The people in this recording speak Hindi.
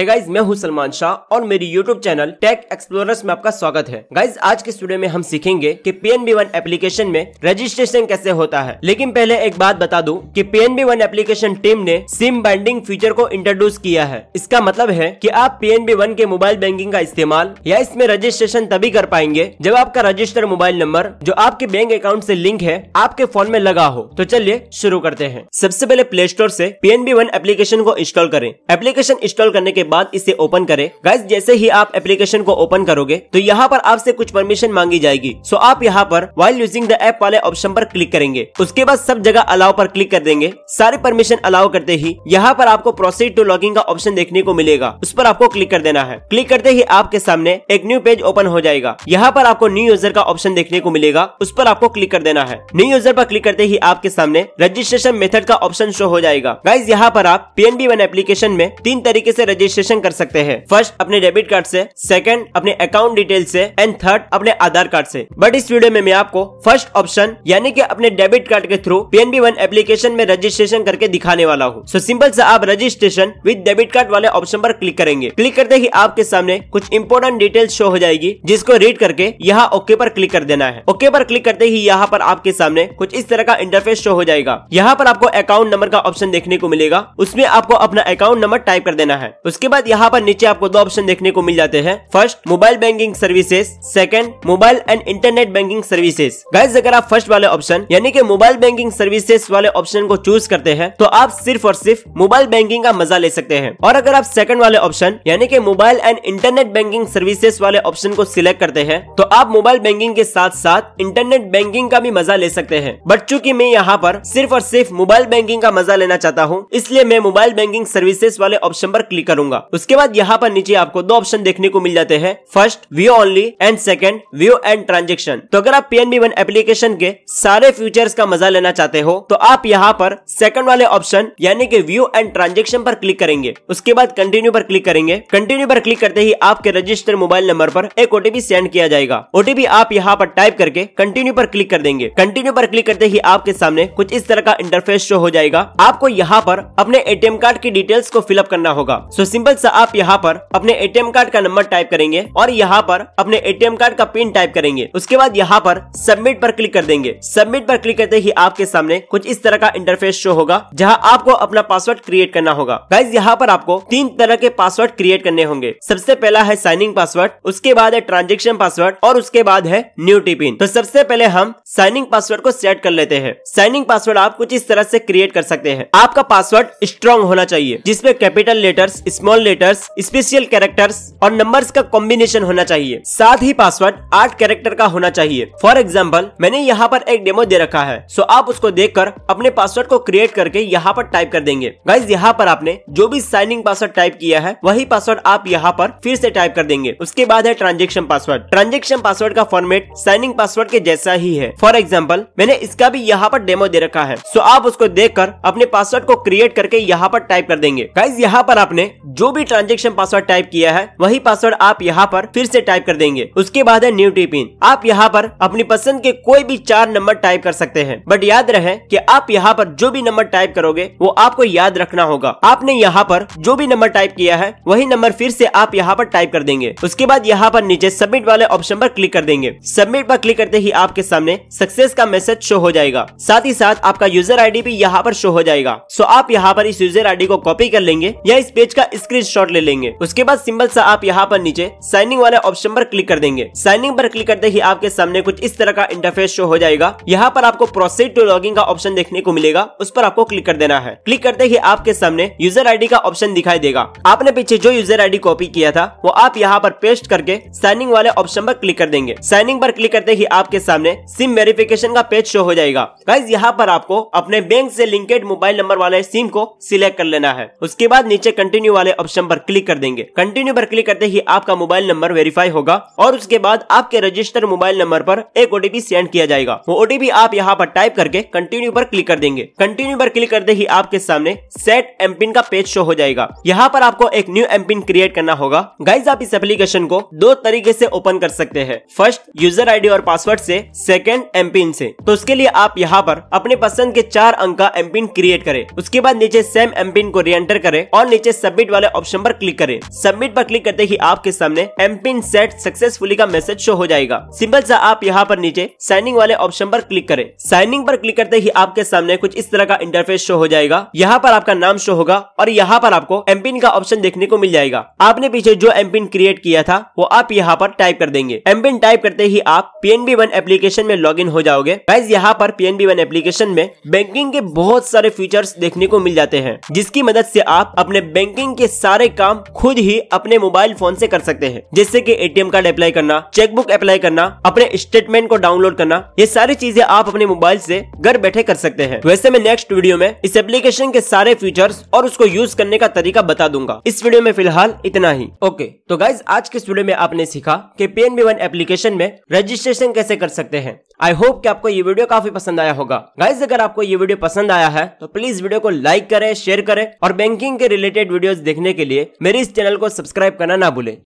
है गाइज मैं हूं सलमान शाह और मेरी यूट्यूब चैनल टेक एक्सप्लोरर्स में आपका स्वागत है गाइज आज के स्टूडियो में हम सीखेंगे कि बी वन एप्लीकेशन में रजिस्ट्रेशन कैसे होता है लेकिन पहले एक बात बता दूं कि बी वन एप्लीकेशन टीम ने सिम बाइंडिंग फीचर को इंट्रोड्यूस किया है इसका मतलब है की आप बी वन के मोबाइल बैंकिंग का इस्तेमाल या इसमें रजिस्ट्रेशन तभी कर पाएंगे जब आपका रजिस्टर मोबाइल नंबर जो आपके बैंक अकाउंट ऐसी लिंक है आपके फोन में लगा हो तो चलिए शुरू करते हैं सबसे पहले प्ले स्टोर ऐसी बी वन एप्लीकेशन को इंस्टॉल करें एप्लीकेशन इंस्टॉल करने के बाद इसे ओपन करें गाइज जैसे ही आप एप्लीकेशन को ओपन करोगे तो यहाँ पर आपसे कुछ परमिशन मांगी जाएगी सो आप यहाँ पर वाइल यूजिंग द एप वाले ऑप्शन पर क्लिक करेंगे उसके बाद सब जगह अलाव पर क्लिक कर देंगे सारे परमिशन अलाव करते ही यहाँ पर आपको प्रोसीड टू लॉगिंग का ऑप्शन देखने को मिलेगा उस पर आपको क्लिक कर देना है क्लिक करते ही आपके सामने एक न्यू पेज ओपन हो जाएगा यहाँ पर आपको न्यू यूजर का ऑप्शन देखने को मिलेगा उस पर आपको क्लिक कर देना है न्यू यूजर पर क्लिक करते ही आपके सामने रजिस्ट्रेशन मेथड का ऑप्शन शो हो जाएगा गाइज यहाँ पर आप बी वन एप्लीकेशन में तीन तरीके ऐसी रजिस्ट्रेशन रजिस्ट्रेशन कर सकते हैं फर्स्ट अपने डेबिट कार्ड से सेकंड अपने अकाउंट डिटेल से एंड थर्ड अपने आधार कार्ड से बट इस वीडियो में मैं आपको फर्स्ट ऑप्शन यानी कि अपने डेबिट कार्ड के थ्रू पीएनबी वन एप्लीकेशन में रजिस्ट्रेशन करके दिखाने वाला हूँ सो सिंपल से आप रजिस्ट्रेशन विद डेबिट कार्ड वाले ऑप्शन पर क्लिक करेंगे क्लिक करते ही आपके सामने कुछ इंपोर्टेंट डिटेल शो हो जाएगी जिसको रीड करके यहाँ ओके पर क्लिक कर देना है ओके पर क्लिक करते ही यहाँ पर आपके सामने कुछ इस तरह का इंटरफेस शो हो जाएगा यहाँ पर आपको अकाउंट नंबर का ऑप्शन देखने को मिलेगा उसमें आपको अपना अकाउंट नंबर टाइप कर देना है उसके उसके बाद यहाँ पर नीचे आपको दो ऑप्शन देखने को मिल जाते हैं first mobile banking services second mobile and internet banking services guys अगर आप फर्स्ट वाले ऑप्शन यानी कि मोबाइल बैंकिंग सर्विसेज वाले ऑप्शन को चूज करते हैं तो आप सिर्फ और सिर्फ मोबाइल बैंकिंग का मजा ले सकते हैं और अगर आप सेकंड वाले ऑप्शन यानी कि mobile and internet banking services वाले ऑप्शन को सिलेक्ट करते हैं तो आप मोबाइल बैंकिंग के साथ साथ इंटरनेट बैंकिंग का भी मजा ले सकते हैं बट चूंकि मैं यहाँ पर सिर्फ और सिर्फ मोबाइल बैंकिंग का मजा लेना चाहता हूँ इसलिए मैं मोबाइल बैंकिंग सर्विसेज वाले ऑप्शन पर क्लिक करूंगा करूंगा उसके बाद यहाँ पर नीचे आपको दो ऑप्शन देखने को मिल जाते हैं first view only and second view and transaction तो अगर आप पीएनबी वन एप्लीकेशन के सारे फीचर्स का मजा लेना चाहते हो तो आप यहाँ पर सेकंड वाले ऑप्शन यानी कि व्यू एंड ट्रांजेक्शन पर क्लिक करेंगे उसके बाद कंटिन्यू पर क्लिक करेंगे कंटिन्यू पर क्लिक करते ही आपके रजिस्टर मोबाइल नंबर पर एक ओटीपी सेंड किया जाएगा ओटीपी आप यहाँ पर टाइप करके कंटिन्यू पर क्लिक कर देंगे कंटिन्यू पर क्लिक करते ही आपके सामने कुछ इस तरह का इंटरफेस शो हो जाएगा आपको यहाँ पर अपने एटीएम कार्ड की डिटेल्स को फिलअप करना होगा सो so, सिंपल सा आप यहाँ पर अपने एटीएम कार्ड का नंबर टाइप करेंगे और यहाँ पर अपने एटीएम कार्ड का पिन टाइप करेंगे उसके बाद यहाँ पर सबमिट पर क्लिक कर देंगे सबमिट पर क्लिक करते ही आपके सामने कुछ इस तरह का इंटरफेस शो होगा जहाँ आपको अपना पासवर्ड क्रिएट करना होगा गाइज यहाँ पर आपको तीन तरह के पासवर्ड क्रिएट करने होंगे सबसे पहला है साइनिंग पासवर्ड उसके बाद है ट्रांजेक्शन पासवर्ड और उसके बाद है न्यू टिपिन तो सबसे पहले हम साइनिंग पासवर्ड को सेट कर लेते हैं साइनिंग पासवर्ड आप कुछ इस तरह से क्रिएट कर सकते हैं आपका पासवर्ड स्ट्रॉन्ग होना चाहिए जिसमें capital letters small small letters special characters और नंबर्स का कॉम्बिनेशन होना चाहिए साथ ही पासवर्ड आठ कैरेक्टर का होना चाहिए फॉर एग्जाम्पल मैंने यहाँ पर एक डेमो दे रखा है सो आप उसको देख कर अपने पासवर्ड को क्रिएट करके यहाँ पर टाइप कर देंगे गाइज यहाँ पर आपने जो भी साइनिंग पासवर्ड टाइप किया है वही पासवर्ड आप यहाँ पर फिर से टाइप कर देंगे उसके बाद है ट्रांजेक्शन पासवर्ड ट्रांजेक्शन पासवर्ड का फॉर्मेट साइनिंग पासवर्ड के जैसा ही है फॉर एग्जाम्पल मैंने इसका भी यहाँ पर डेमो दे रखा है सो आप उसको देख कर अपने पासवर्ड को क्रिएट करके यहाँ पर टाइप कर देंगे गाइज यहाँ पर आपने जो भी ट्रांजेक्शन पासवर्ड टाइप किया है वही पासवर्ड आप यहाँ पर फिर से टाइप कर देंगे उसके बाद है न्यू टीपिन आप यहाँ पर अपनी पसंद के कोई भी चार नंबर टाइप कर सकते हैं बट याद रहे की आप यहाँ पर जो भी नंबर टाइप करोगे वो आपको याद रखना होगा आपने यहाँ पर जो भी नंबर टाइप किया है वही नंबर फिर से आप यहाँ पर टाइप कर देंगे उसके बाद यहाँ पर नीचे सबमिट वाले ऑप्शन पर क्लिक कर देंगे सबमिट पर क्लिक करते ही आपके सामने सक्सेस का मैसेज शो हो जाएगा साथ ही साथ आपका यूजर आईडी भी यहाँ पर शो हो जाएगा सो आप यहाँ पर इस यूजर आईडी को कॉपी कर लेंगे या इस पेज का इस स्क्रीनशॉट ले लेंगे उसके बाद सिंबल सा आप यहाँ पर नीचे साइनिंग वाले ऑप्शन पर क्लिक कर देंगे साइनिंग पर क्लिक करते ही आपके सामने कुछ इस तरह का इंटरफेस शो हो जाएगा यहाँ पर आपको प्रोसीड टू लॉगिंग का ऑप्शन देखने को मिलेगा उस पर आपको क्लिक कर देना है क्लिक करते ही आपके सामने यूजर डी का ऑप्शन दिखाई देगा आपने पीछे जो यूजर डी कॉपी किया था वो आप यहाँ पर पेस्ट करके साइनिंग वाले ऑप्शन पर क्लिक कर देंगे साइनिंग पर क्लिक करते ही आपके सामने सिम वेरिफिकेशन का पेज शो हो जाएगा गाइज यहाँ पर आपको अपने बैंक से लिंकेड मोबाइल नंबर वाले सिम को सिलेक्ट कर लेना है उसके बाद नीचे कंटिन्यू वाले ऑप्शन पर क्लिक कर देंगे कंटिन्यू पर क्लिक करते ही आपका मोबाइल नंबर वेरीफाई होगा और उसके बाद आपके रजिस्टर मोबाइल नंबर पर एक ओटीपी सेंड किया जाएगा वो ओटीपी आप यहाँ पर टाइप करके कंटिन्यू पर क्लिक कर देंगे कंटिन्यू पर क्लिक करते ही आपके सामने सेट पिन का पेज शो हो जाएगा यहाँ पर आपको एक न्यू पिन क्रिएट करना होगा गाइज आप इस एप्लीकेशन को दो तरीके ऐसी ओपन कर सकते हैं फर्स्ट यूजर आई और पासवर्ड सेकेंड एम पिन से तो उसके लिए आप यहाँ पर अपने पसंद के चार अंक का एमपिन क्रिएट करें उसके बाद नीचे सेम पिन को एंटर करें और नीचे सबमिट वाले वाले ऑप्शन पर क्लिक करें सबमिट पर क्लिक करते ही आपके सामने एम पिन सेट सक्सेसफुली का मैसेज शो हो जाएगा सिंपल सा आप यहाँ पर नीचे साइनिंग वाले ऑप्शन पर क्लिक करें साइनिंग पर क्लिक करते ही आपके सामने कुछ इस तरह का इंटरफेस शो हो जाएगा यहाँ पर आपका नाम शो होगा और यहाँ पर आपको एम पिन का ऑप्शन देखने को मिल जाएगा आपने पीछे जो एम पिन क्रिएट किया था वो आप यहाँ पर टाइप कर देंगे एम पिन टाइप करते ही आप बी वन एप्लीकेशन में लॉग हो जाओगे गाइज यहाँ पर बी वन एप्लीकेशन में बैंकिंग के बहुत सारे फीचर्स देखने को मिल जाते हैं जिसकी मदद से आप अपने बैंकिंग के सारे काम खुद ही अपने मोबाइल फोन से कर सकते हैं जैसे कि एटीएम कार्ड अप्लाई करना चेकबुक अप्लाई करना अपने स्टेटमेंट को डाउनलोड करना ये सारी चीजें आप अपने मोबाइल से घर बैठे कर सकते हैं वैसे मैं नेक्स्ट वीडियो में इस एप्लीकेशन के सारे फीचर्स और उसको यूज करने का तरीका बता दूंगा इस वीडियो में फिलहाल इतना ही ओके तो गाइज आज के वीडियो में आपने सीखा की एन बी वन एप्लीकेशन में रजिस्ट्रेशन कैसे कर सकते हैं आई होप की आपको ये वीडियो काफी पसंद आया होगा गाइज अगर आपको ये वीडियो पसंद आया है तो प्लीज वीडियो को लाइक करे शेयर करे और बैंकिंग के रिलेटेड वीडियो देखने देखने के लिए मेरे इस चैनल को सब्सक्राइब करना ना भूलें